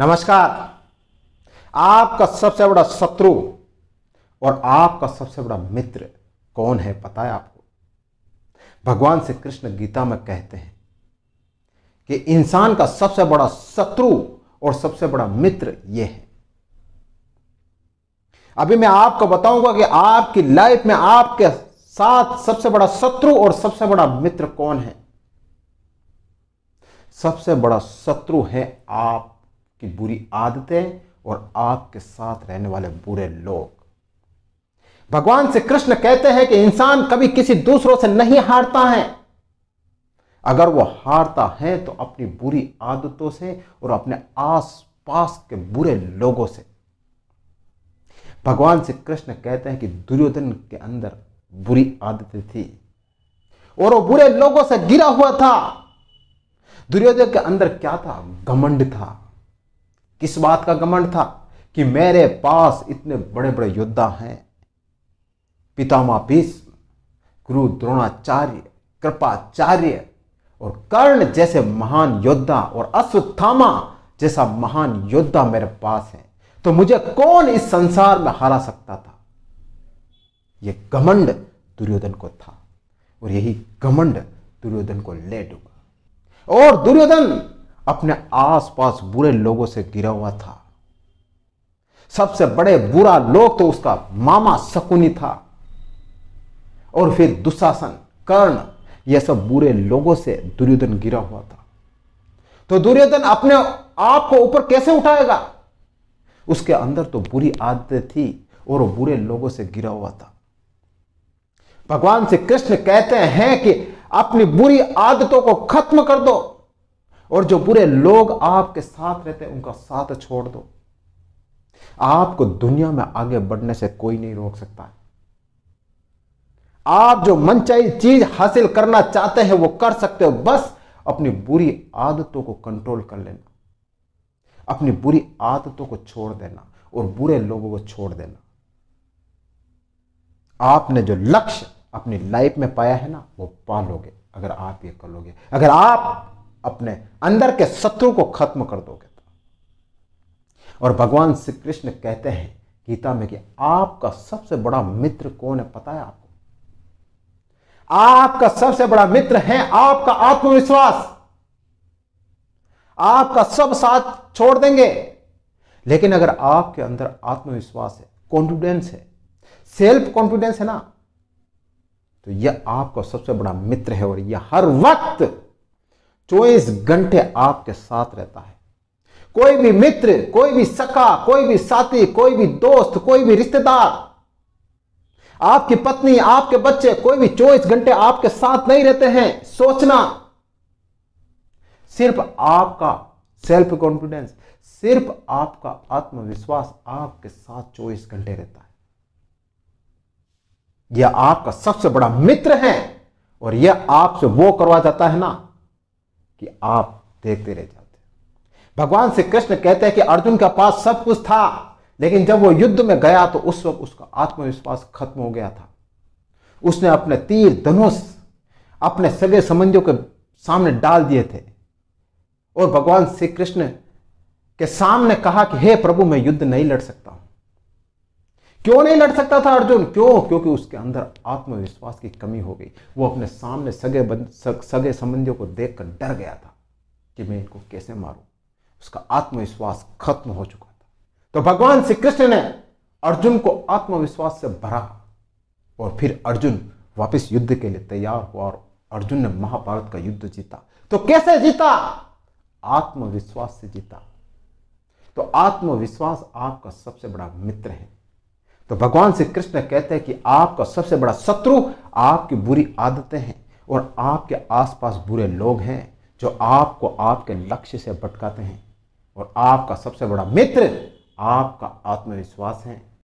नमस्कार आपका सबसे बड़ा शत्रु और आपका सबसे बड़ा मित्र कौन है पता है आपको भगवान श्री कृष्ण गीता में कहते हैं कि इंसान का सबसे बड़ा शत्रु और सबसे बड़ा मित्र यह है अभी मैं आपको बताऊंगा कि आपकी लाइफ में आपके साथ सबसे बड़ा शत्रु और सबसे बड़ा मित्र कौन है सबसे बड़ा शत्रु है आप की बुरी आदतें और आपके साथ रहने वाले बुरे लोग भगवान से कृष्ण कहते हैं कि इंसान कभी किसी दूसरों से नहीं हारता है अगर वो हारता है तो अपनी बुरी आदतों से और अपने आस पास के बुरे लोगों से भगवान श्री कृष्ण कहते हैं कि दुर्योधन के अंदर बुरी आदतें थी और वो बुरे लोगों से गिरा हुआ था दुर्योधन के अंदर क्या था घमंड था किस बात का घमंड था कि मेरे पास इतने बड़े बड़े योद्धा हैं पितामा भीष्म गुरु द्रोणाचार्य कृपाचार्य और कर्ण जैसे महान योद्धा और अश्वत्थामा जैसा महान योद्धा मेरे पास है तो मुझे कौन इस संसार में हरा सकता था यह घमंड दुर्योधन को था और यही घमंड दुर्योधन को ले डूबा और दुर्योधन अपने आसपास बुरे लोगों से गिरा हुआ था सबसे बड़े बुरा लोग तो उसका मामा शकुनी था और फिर दुशासन कर्ण यह सब बुरे लोगों से दुर्योधन गिरा हुआ था तो दुर्योधन अपने आप को ऊपर कैसे उठाएगा उसके अंदर तो बुरी आदतें थी और बुरे लोगों से गिरा हुआ था भगवान श्री कृष्ण कहते हैं कि अपनी बुरी आदतों को खत्म कर दो और जो बुरे लोग आपके साथ रहते हैं उनका साथ छोड़ दो आपको दुनिया में आगे बढ़ने से कोई नहीं रोक सकता है आप जो मनचाही चीज हासिल करना चाहते हैं वो कर सकते हो बस अपनी बुरी आदतों को कंट्रोल कर लेना अपनी बुरी आदतों को छोड़ देना और बुरे लोगों को छोड़ देना आपने जो लक्ष्य अपनी लाइफ में पाया है ना वो पालोगे अगर आप ये कर लोगे अगर आप अपने अंदर के शत्रु को खत्म कर दोगे तो। और भगवान श्री कृष्ण कहते हैं गीता में कि आपका सबसे बड़ा मित्र कौन है पता है आपको आपका सबसे बड़ा मित्र है आपका आत्मविश्वास आपका सब साथ छोड़ देंगे लेकिन अगर आपके अंदर आत्मविश्वास है कॉन्फिडेंस है सेल्फ कॉन्फिडेंस है ना तो यह आपका सबसे बड़ा मित्र है और यह हर वक्त चौबीस घंटे आपके साथ रहता है कोई भी मित्र कोई भी सखा कोई भी साथी कोई भी दोस्त कोई भी रिश्तेदार आपकी पत्नी आपके बच्चे कोई भी चौबीस घंटे आपके साथ नहीं रहते हैं सोचना सिर्फ आपका सेल्फ कॉन्फिडेंस सिर्फ आपका आत्मविश्वास आपके साथ चौबीस घंटे रहता है यह आपका सबसे बड़ा मित्र है और यह आपसे वो करवा जाता है ना कि आप देखते रह जाते भगवान श्री कृष्ण कहते हैं कि अर्जुन के पास सब कुछ था लेकिन जब वो युद्ध में गया तो उस वक्त उसका आत्मविश्वास खत्म हो गया था उसने अपने तीर धनुष अपने सगे संबंधियों के सामने डाल दिए थे और भगवान श्री कृष्ण के सामने कहा कि हे प्रभु मैं युद्ध नहीं लड़ सकता क्यों नहीं लड़ सकता था अर्जुन क्यों क्योंकि उसके अंदर आत्मविश्वास की कमी हो गई वो अपने सामने सगे सगे संबंधियों को देखकर डर गया था कि मैं इनको कैसे मारूं उसका आत्मविश्वास खत्म हो चुका था तो भगवान श्री कृष्ण ने अर्जुन को आत्मविश्वास से भरा और फिर अर्जुन वापस युद्ध के लिए तैयार हुआ और अर्जुन ने महाभारत का युद्ध जीता तो कैसे जीता आत्मविश्वास से जीता तो आत्मविश्वास आपका सबसे बड़ा मित्र है तो भगवान श्री कृष्ण कहते हैं कि आपका सबसे बड़ा शत्रु आपकी बुरी आदतें हैं और आपके आसपास बुरे लोग हैं जो आपको आपके लक्ष्य से भटकाते हैं और आपका सबसे बड़ा मित्र आपका आत्मविश्वास है